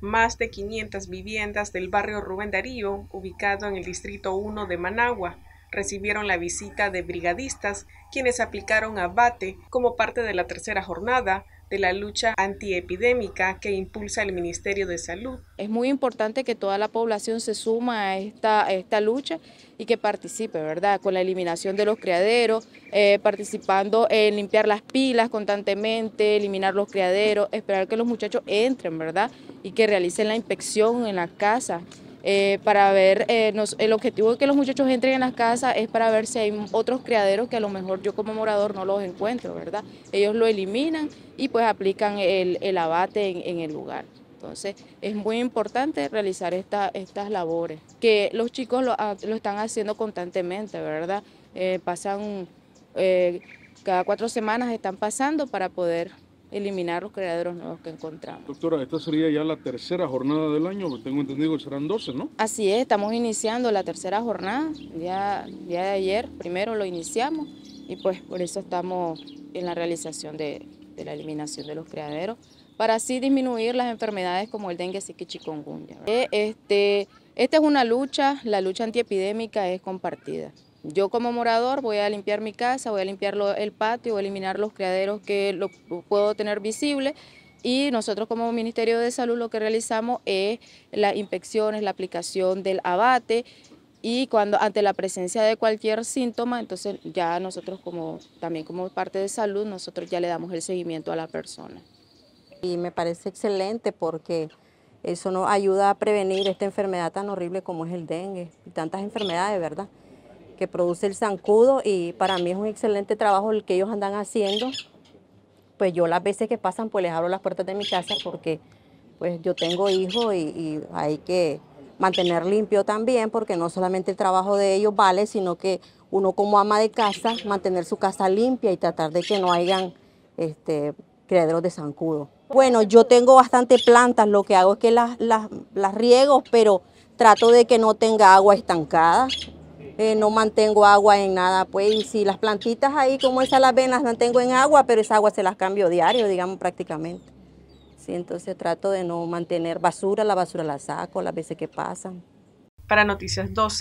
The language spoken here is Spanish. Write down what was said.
más de 500 viviendas del barrio Rubén Darío, ubicado en el Distrito 1 de Managua, recibieron la visita de brigadistas, quienes aplicaron abate como parte de la tercera jornada de la lucha antiepidémica que impulsa el Ministerio de Salud. Es muy importante que toda la población se suma a esta, esta lucha y que participe, ¿verdad? Con la eliminación de los criaderos, eh, participando en limpiar las pilas constantemente, eliminar los criaderos, esperar que los muchachos entren, ¿verdad? Y que realicen la inspección en la casa. Eh, para ver, eh, el objetivo de que los muchachos entren en las casas es para ver si hay otros criaderos que a lo mejor yo como morador no los encuentro, ¿verdad? Ellos lo eliminan y pues aplican el, abate en, el lugar. Entonces es muy importante realizar esta, estas labores, que los chicos lo, ah, están haciendo constantemente, ¿verdad? Eh, pasan, cada cuatro semanas están pasando para poder eliminar los criaderos nuevos que encontramos. Doctora, esta sería ya la tercera jornada del año, tengo entendido que serán 12, ¿no? Así es, estamos iniciando la tercera jornada, ya, día de ayer primero lo iniciamos y pues por eso estamos en la realización de, de la eliminación de los criaderos, para así disminuir las enfermedades como el dengue, zika y chikungunya. Este, esta es una lucha, la lucha antiepidémica es compartida. Yo como morador voy a limpiar mi casa, voy a limpiar el patio, voy a eliminar los criaderos que lo puedo tener visible y nosotros como Ministerio de Salud lo que realizamos es las inspecciones, la aplicación del abate y cuando ante la presencia de cualquier síntoma, entonces ya nosotros como también como parte de salud, nosotros ya le damos el seguimiento a la persona. Y me parece excelente porque eso nos ayuda a prevenir esta enfermedad tan horrible como es el dengue y tantas enfermedades, ¿verdad? que produce el zancudo y para mí es un excelente trabajo el que ellos andan haciendo. Pues yo las veces que pasan pues les abro las puertas de mi casa porque pues yo tengo hijos y, hay que mantener limpio también porque no solamente el trabajo de ellos vale, sino que uno como ama de casa mantener su casa limpia y tratar de que no hayan este, criaderos de zancudo. Bueno, yo tengo bastante plantas, lo que hago es que las, las riego, pero trato de que no tenga agua estancada, eh, no mantengo agua en nada, pues, y si las plantitas ahí como esas las ven, las mantengo en agua, pero esa agua se las cambio diario, digamos, prácticamente. Sí, entonces trato de no mantener basura, la basura la saco las veces que pasan. Para Noticias 12.